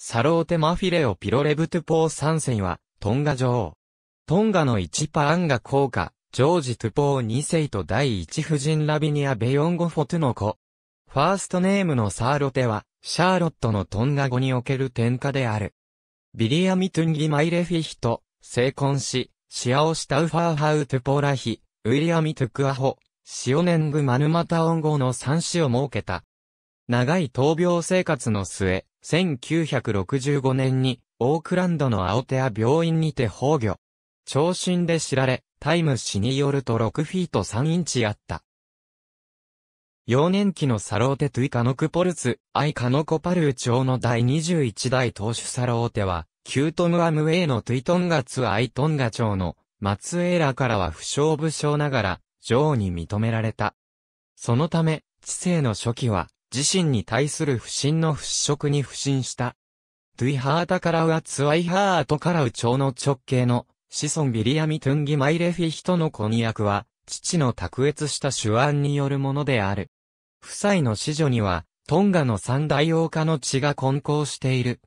サローテマフィレオピロレブトゥポー参戦は、トンガ女王。トンガの一パアンガ効果、ジョージ・トゥポー2世と第一夫人ラビニア・ベヨンゴ・フォトゥの子。ファーストネームのサーロテは、シャーロットのトンガ語における天下である。ビリアミ・トゥンギ・マイレフィヒと、成婚し、シアオシタウファーハウトゥポーラヒ、ウィリアミ・トゥクアホ、シオネング・マヌマタオン号の三子を設けた。長い闘病生活の末、1965年にオークランドのアオテア病院にて崩御。長身で知られ、タイム誌によると6フィート3インチあった。幼年期のサローテトゥイカノクポルツ、アイカノコパルー町の第21代当主サローテは、キュートムアムウェイのトゥイトンガツアイトンガ町の、松エラからは不詳不詳ながら、女王に認められた。そのため、知性の初期は、自身に対する不信の払拭に不信した。トゥイハータカラウアツワイハートカラウ町の直系の子孫ビリアミトゥンギマイレフィヒトの婚約は、父の卓越した手腕によるものである。夫妻の子女には、トンガの三大王家の血が混交している。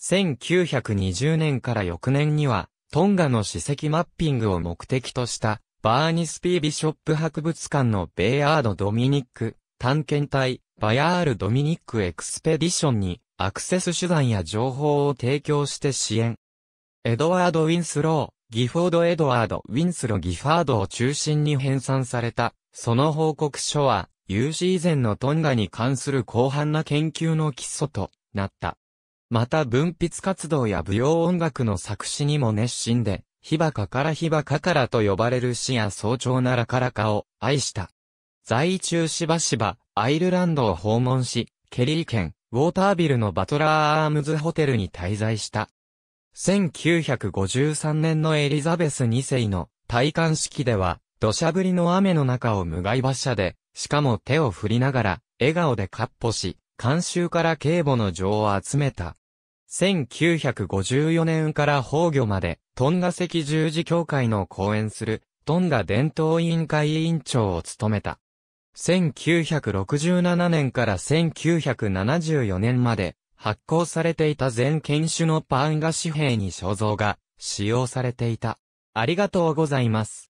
1920年から翌年には、トンガの史跡マッピングを目的とした、バーニスピービショップ博物館のベイアード・ドミニック・探検隊、バヤール・ドミニック・エクスペディションに、アクセス手段や情報を提供して支援。エドワード・ウィンスロー、ギフォード・エドワード・ウィンスロ・ギファードを中心に編纂された、その報告書は、有史以前のトンガに関する広範な研究の基礎となった。また文筆活動や舞踊音楽の作詞にも熱心で、ヒバカからヒバカからと呼ばれる詩や早朝ならからかを愛した。在中しばしば、アイルランドを訪問し、ケリー県、ウォータービルのバトラーアームズホテルに滞在した。1953年のエリザベス2世の戴冠式では、土砂降りの雨の中を無害馬車で、しかも手を振りながら、笑顔で闊歩し、監修から警護の情を集めた。1954年から崩御まで、トンガ赤十字協会の講演する、トンガ伝統委員会委員長を務めた。1967年から1974年まで発行されていた全犬種のパンガ紙幣に肖像が使用されていた。ありがとうございます。